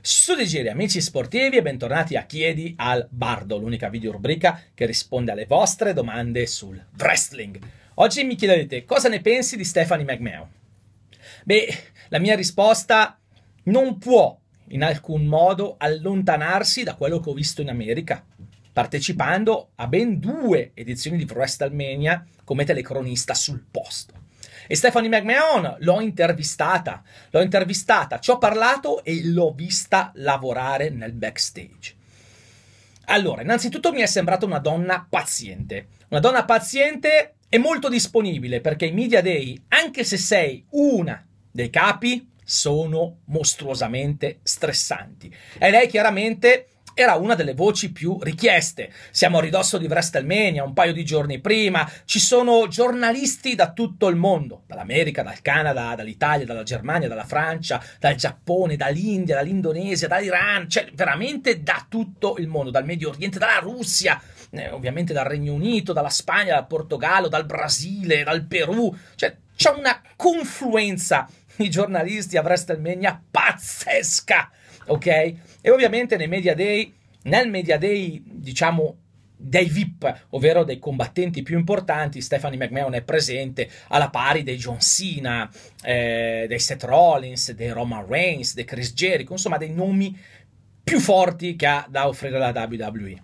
Su DGR, amici sportivi, e bentornati a Chiedi al Bardo, l'unica video rubrica che risponde alle vostre domande sul wrestling. Oggi mi chiederete cosa ne pensi di Stephanie McMahon. Beh, la mia risposta non può in alcun modo allontanarsi da quello che ho visto in America, partecipando a ben due edizioni di WrestleMania come telecronista sul posto. E Stephanie McMahon l'ho intervistata, l'ho intervistata, ci ho parlato e l'ho vista lavorare nel backstage. Allora, innanzitutto mi è sembrata una donna paziente, una donna paziente e molto disponibile perché i media day, anche se sei una dei capi, sono mostruosamente stressanti. E lei chiaramente era una delle voci più richieste. Siamo a ridosso di WrestleMania, un paio di giorni prima, ci sono giornalisti da tutto il mondo, dall'America, dal Canada, dall'Italia, dalla Germania, dalla Francia, dal Giappone, dall'India, dall'Indonesia, dall'Iran, cioè veramente da tutto il mondo, dal Medio Oriente, dalla Russia, eh, ovviamente dal Regno Unito, dalla Spagna, dal Portogallo, dal Brasile, dal Perù, cioè c'è una confluenza di giornalisti a WrestleMania pazzesca ok? E ovviamente nei media day, nel media day, diciamo, dei VIP, ovvero dei combattenti più importanti, Stephanie McMahon è presente alla pari dei John Cena, eh, dei Seth Rollins, dei Roman Reigns, dei Chris Jericho, insomma dei nomi più forti che ha da offrire la WWE.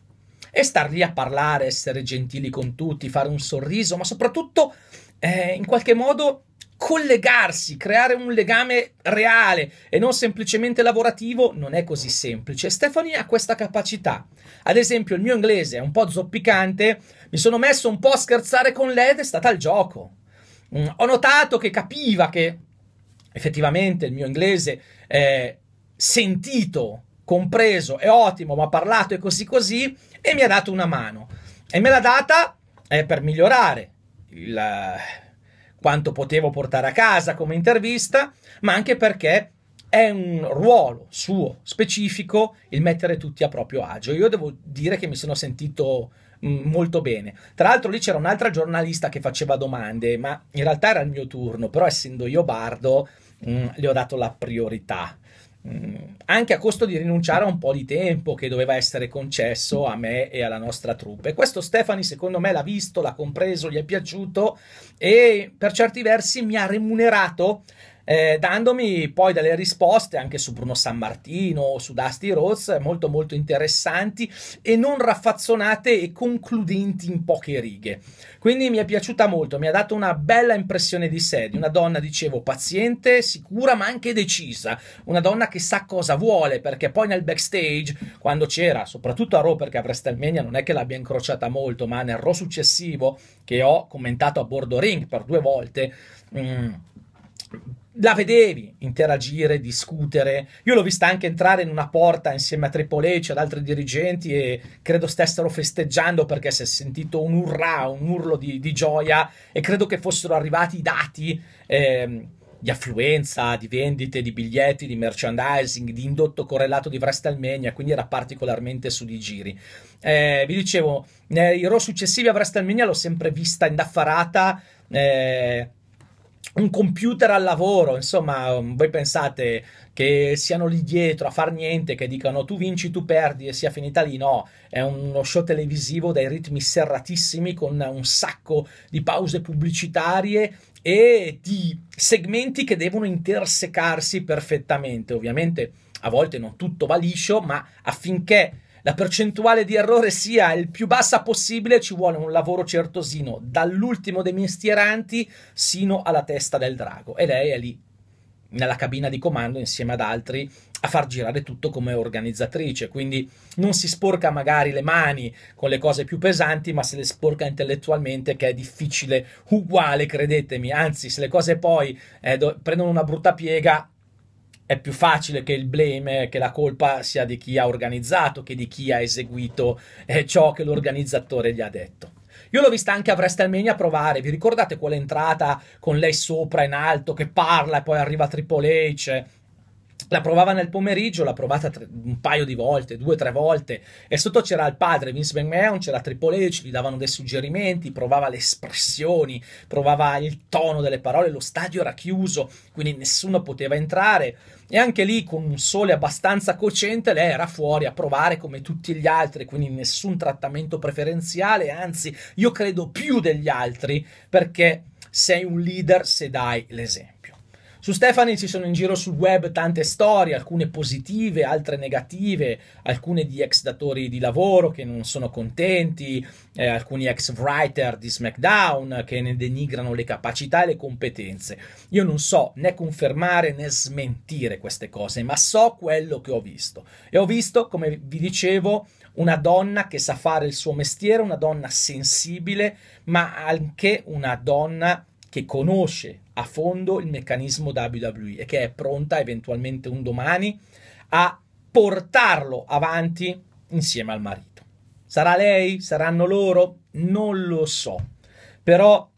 E star lì a parlare, essere gentili con tutti, fare un sorriso, ma soprattutto eh, in qualche modo collegarsi, creare un legame reale e non semplicemente lavorativo non è così semplice. Stephanie ha questa capacità. Ad esempio, il mio inglese è un po' zoppicante, mi sono messo un po' a scherzare con lei ed è stata al gioco. Mm, ho notato che capiva che effettivamente il mio inglese è sentito, compreso, è ottimo, ma parlato e così così e mi ha dato una mano. E me l'ha data eh, per migliorare il quanto potevo portare a casa come intervista, ma anche perché è un ruolo suo specifico il mettere tutti a proprio agio. Io devo dire che mi sono sentito mm, molto bene. Tra l'altro lì c'era un'altra giornalista che faceva domande, ma in realtà era il mio turno, però essendo io bardo mh, mm, le ho dato la priorità Mm, anche a costo di rinunciare a un po' di tempo che doveva essere concesso a me e alla nostra truppa. E Questo Stefani, secondo me, l'ha visto, l'ha compreso, gli è piaciuto e per certi versi mi ha remunerato eh, dandomi poi delle risposte anche su Bruno San Martino, su Dusty Rhodes, molto molto interessanti e non raffazzonate e concludenti in poche righe. Quindi mi è piaciuta molto, mi ha dato una bella impressione di sé, di una donna, dicevo, paziente, sicura ma anche decisa, una donna che sa cosa vuole, perché poi nel backstage, quando c'era, soprattutto a Raw, perché a WrestleMania non è che l'abbia incrociata molto, ma nel Raw successivo, che ho commentato a bordo ring per due volte, mh, mm, la vedevi interagire, discutere. Io l'ho vista anche entrare in una porta insieme a Tripoli, ad altri dirigenti e credo stessero festeggiando perché si è sentito un urrà, un urlo di, di gioia e credo che fossero arrivati i dati eh, di affluenza, di vendite, di biglietti, di merchandising, di indotto correlato di WrestleMania, quindi era particolarmente su di giri. Eh, vi dicevo, nei ro successivi a WrestleMania l'ho sempre vista indaffarata. Eh, un computer al lavoro, insomma, um, voi pensate che siano lì dietro a far niente, che dicano tu vinci, tu perdi e sia finita lì, no, è uno show televisivo dai ritmi serratissimi con un sacco di pause pubblicitarie e di segmenti che devono intersecarsi perfettamente, ovviamente a volte non tutto va liscio, ma affinché la percentuale di errore sia il più bassa possibile, ci vuole un lavoro certosino, dall'ultimo dei mestieranti sino alla testa del drago. E lei è lì, nella cabina di comando, insieme ad altri, a far girare tutto come organizzatrice. Quindi non si sporca magari le mani con le cose più pesanti, ma se le sporca intellettualmente, che è difficile, uguale, credetemi. Anzi, se le cose poi eh, do- prendono una brutta piega, è più facile che il blame, che la colpa sia di chi ha organizzato che di chi ha eseguito eh, ciò che l'organizzatore gli ha detto. Io l'ho vista anche a WrestleMania provare, vi ricordate quell'entrata con lei sopra in alto che parla e poi arriva Triple H? La provava nel pomeriggio, l'ha provata tre, un paio di volte, due o tre volte, e sotto c'era il padre Vince McMahon, c'era Triple H, gli davano dei suggerimenti, provava le espressioni, provava il tono delle parole, lo stadio era chiuso, quindi nessuno poteva entrare, e anche lì con un sole abbastanza cocente lei era fuori a provare come tutti gli altri, quindi nessun trattamento preferenziale, anzi io credo più degli altri, perché sei un leader se dai l'esempio. Su Stefani ci sono in giro sul web tante storie, alcune positive, altre negative, alcune di ex datori di lavoro che non sono contenti, eh, alcuni ex writer di SmackDown che ne denigrano le capacità e le competenze. Io non so né confermare né smentire queste cose, ma so quello che ho visto. E ho visto, come vi dicevo, una donna che sa fare il suo mestiere, una donna sensibile, ma anche una donna che conosce a fondo il meccanismo WWE e che è pronta eventualmente un domani a portarlo avanti insieme al marito. Sarà lei? Saranno loro? Non lo so. Però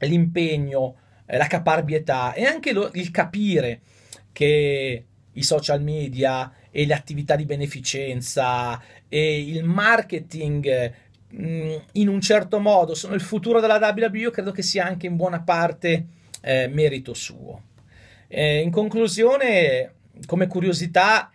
l'impegno, eh, la caparbietà e anche lo, il capire che i social media e le attività di beneficenza e il marketing mm, in un certo modo sono il futuro della WWE, io credo che sia anche in buona parte eh, merito suo. Eh, in conclusione, come curiosità,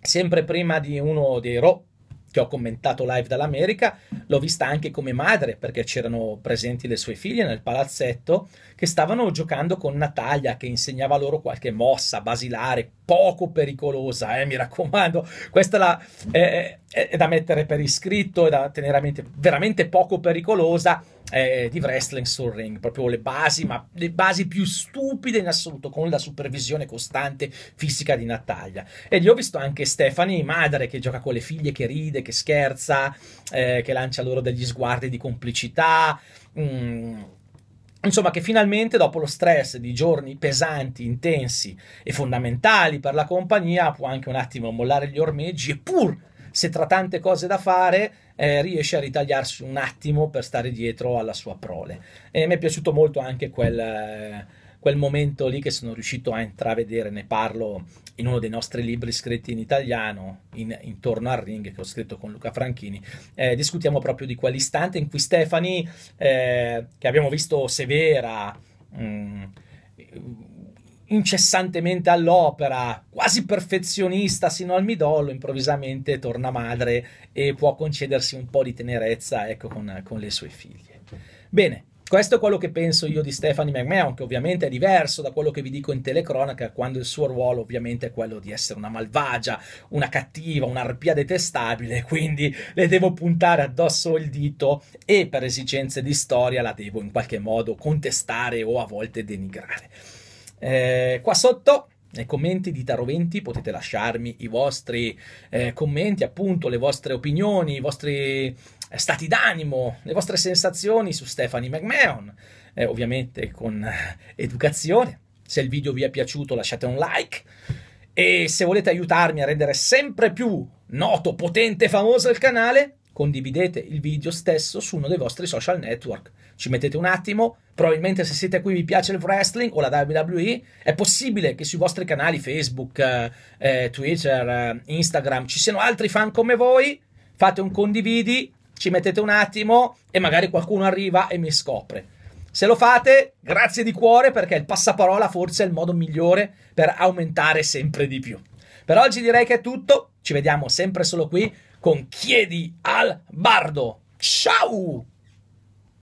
sempre prima di uno dei ro che ho commentato live dall'America, l'ho vista anche come madre perché c'erano presenti le sue figlie nel palazzetto che stavano giocando con Natalia che insegnava loro qualche mossa basilare, poco pericolosa, eh, mi raccomando. Questa è la... Eh, eh è, da mettere per iscritto, è da tenere a mente, veramente poco pericolosa eh, di wrestling sul ring, proprio le basi, ma le basi più stupide in assoluto, con la supervisione costante fisica di Natalia. E lì ho visto anche Stephanie, madre, che gioca con le figlie, che ride, che scherza, eh, che lancia loro degli sguardi di complicità. Mm. Insomma, che finalmente dopo lo stress di giorni pesanti, intensi e fondamentali per la compagnia, può anche un attimo mollare gli ormeggi e pur se tra tante cose da fare eh, riesce a ritagliarsi un attimo per stare dietro alla sua prole. E mi è piaciuto molto anche quel... Eh, quel momento lì che sono riuscito a intravedere, ne parlo in uno dei nostri libri scritti in italiano, in, intorno al ring, che ho scritto con Luca Franchini, eh, discutiamo proprio di quell'istante in cui Stefani, eh, che abbiamo visto severa, mh, mm, incessantemente all'opera, quasi perfezionista sino al midollo, improvvisamente torna madre e può concedersi un po' di tenerezza ecco, con, con le sue figlie. Bene, questo è quello che penso io di Stephanie McMahon, che ovviamente è diverso da quello che vi dico in telecronaca, quando il suo ruolo ovviamente è quello di essere una malvagia, una cattiva, un'arpia detestabile, quindi le devo puntare addosso il dito e per esigenze di storia la devo in qualche modo contestare o a volte denigrare. Eh, qua sotto nei commenti di Taroventi potete lasciarmi i vostri eh, commenti, appunto, le vostre opinioni, i vostri eh, stati d'animo, le vostre sensazioni su Stephanie McMahon, eh, ovviamente con eh, educazione. Se il video vi è piaciuto lasciate un like e se volete aiutarmi a rendere sempre più noto, potente e famoso il canale, condividete il video stesso su uno dei vostri social network. Ci mettete un attimo, probabilmente se siete qui vi piace il wrestling o la WWE, è possibile che sui vostri canali Facebook, eh, eh, Twitter, eh, Instagram ci siano altri fan come voi, fate un condividi, ci mettete un attimo e magari qualcuno arriva e mi scopre. Se lo fate, grazie di cuore perché il passaparola forse è il modo migliore per aumentare sempre di più. Per oggi direi che è tutto, ci vediamo sempre solo qui con Chiedi al Bardo. Ciao!